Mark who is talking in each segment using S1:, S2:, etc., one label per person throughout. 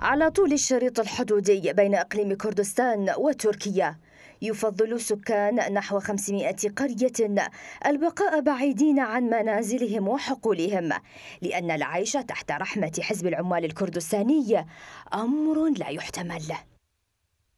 S1: على طول الشريط الحدودي بين إقليم كردستان وتركيا يفضل سكان نحو 500 قرية البقاء بعيدين عن منازلهم وحقولهم لأن العيش تحت رحمة حزب العمال الكردستاني أمر لا يحتمل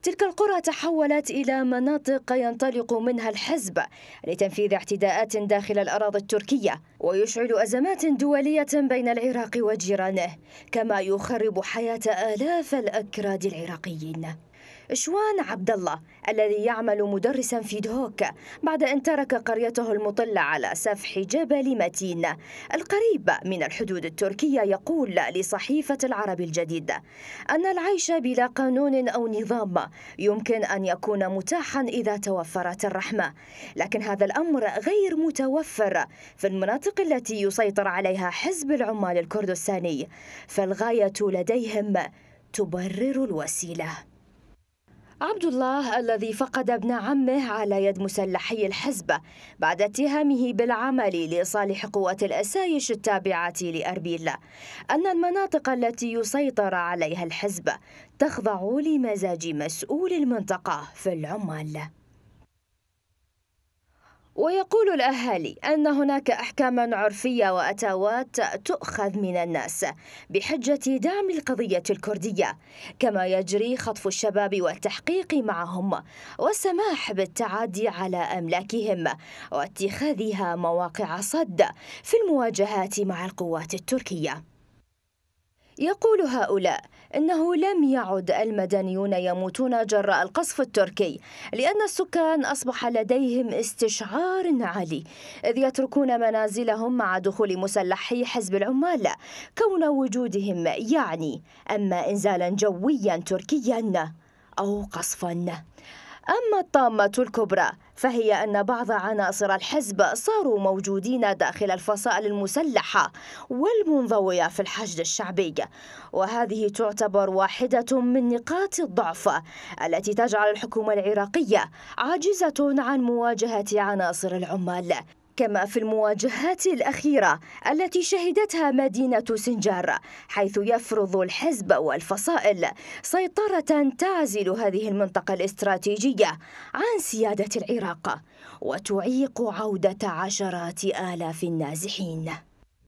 S1: تلك القرى تحولت إلى مناطق ينطلق منها الحزب لتنفيذ اعتداءات داخل الأراضي التركية ويشعل أزمات دولية بين العراق وجيرانه كما يخرب حياة آلاف الأكراد العراقيين شوان عبد الله الذي يعمل مدرسا في دهوك بعد أن ترك قريته المطلة على سفح جبل متين القريب من الحدود التركية يقول لصحيفة العرب الجديد أن العيش بلا قانون أو نظام يمكن أن يكون متاحا إذا توفرت الرحمة لكن هذا الأمر غير متوفر في المناطق التي يسيطر عليها حزب العمال الكردستاني فالغاية لديهم تبرر الوسيله عبد الله الذي فقد ابن عمه على يد مسلحي الحزب بعد اتهامه بالعمل لصالح قوات الأسايش التابعة لأربيل أن المناطق التي يسيطر عليها الحزب تخضع لمزاج مسؤول المنطقة في العمال ويقول الأهالي أن هناك أحكاما عرفية وأتاوات تؤخذ من الناس بحجة دعم القضية الكردية كما يجري خطف الشباب والتحقيق معهم والسماح بالتعدي على أملاكهم واتخاذها مواقع صد في المواجهات مع القوات التركية يقول هؤلاء أنه لم يعد المدنيون يموتون جراء القصف التركي لأن السكان أصبح لديهم استشعار عالي إذ يتركون منازلهم مع دخول مسلحي حزب العمال كون وجودهم يعني أما إنزالا جويا تركيا أو قصفا أما الطامة الكبرى فهي أن بعض عناصر الحزب صاروا موجودين داخل الفصائل المسلحة والمنضوية في الحشد الشعبي وهذه تعتبر واحدة من نقاط الضعف التي تجعل الحكومة العراقية عاجزة عن مواجهة عناصر العمال كما في المواجهات الأخيرة التي شهدتها مدينة سنجار حيث يفرض الحزب والفصائل سيطرة تعزل هذه المنطقة الاستراتيجية عن سيادة العراق وتعيق عودة عشرات آلاف النازحين